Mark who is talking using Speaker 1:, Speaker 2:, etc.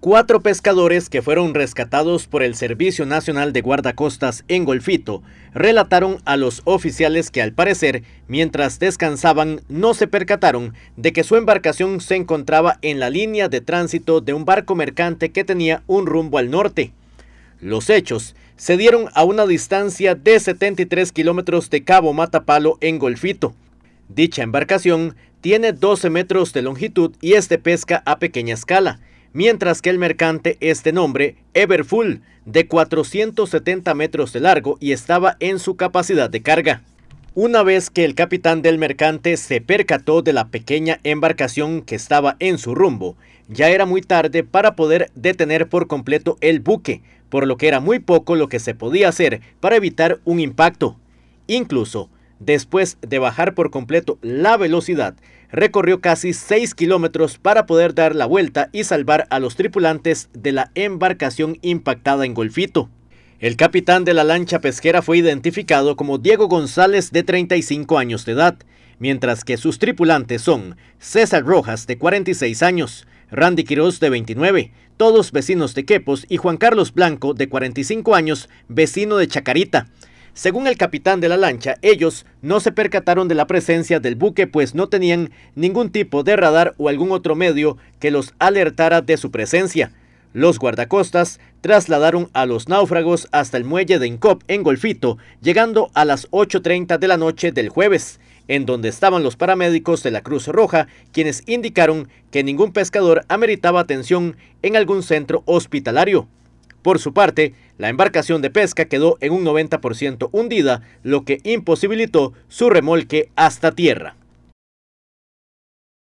Speaker 1: Cuatro pescadores que fueron rescatados por el Servicio Nacional de Guardacostas en Golfito relataron a los oficiales que al parecer, mientras descansaban, no se percataron de que su embarcación se encontraba en la línea de tránsito de un barco mercante que tenía un rumbo al norte. Los hechos se dieron a una distancia de 73 kilómetros de Cabo Matapalo en Golfito. Dicha embarcación tiene 12 metros de longitud y es de pesca a pequeña escala mientras que el mercante este nombre Everfull, de 470 metros de largo y estaba en su capacidad de carga. Una vez que el capitán del mercante se percató de la pequeña embarcación que estaba en su rumbo, ya era muy tarde para poder detener por completo el buque, por lo que era muy poco lo que se podía hacer para evitar un impacto. Incluso, Después de bajar por completo la velocidad, recorrió casi 6 kilómetros para poder dar la vuelta y salvar a los tripulantes de la embarcación impactada en Golfito. El capitán de la lancha pesquera fue identificado como Diego González de 35 años de edad, mientras que sus tripulantes son César Rojas de 46 años, Randy Quiroz de 29, todos vecinos de Quepos y Juan Carlos Blanco de 45 años, vecino de Chacarita. Según el capitán de la lancha, ellos no se percataron de la presencia del buque pues no tenían ningún tipo de radar o algún otro medio que los alertara de su presencia. Los guardacostas trasladaron a los náufragos hasta el muelle de Incop en Golfito, llegando a las 8.30 de la noche del jueves, en donde estaban los paramédicos de la Cruz Roja, quienes indicaron que ningún pescador ameritaba atención en algún centro hospitalario. Por su parte, la embarcación de pesca quedó en un 90% hundida, lo que imposibilitó su remolque hasta tierra.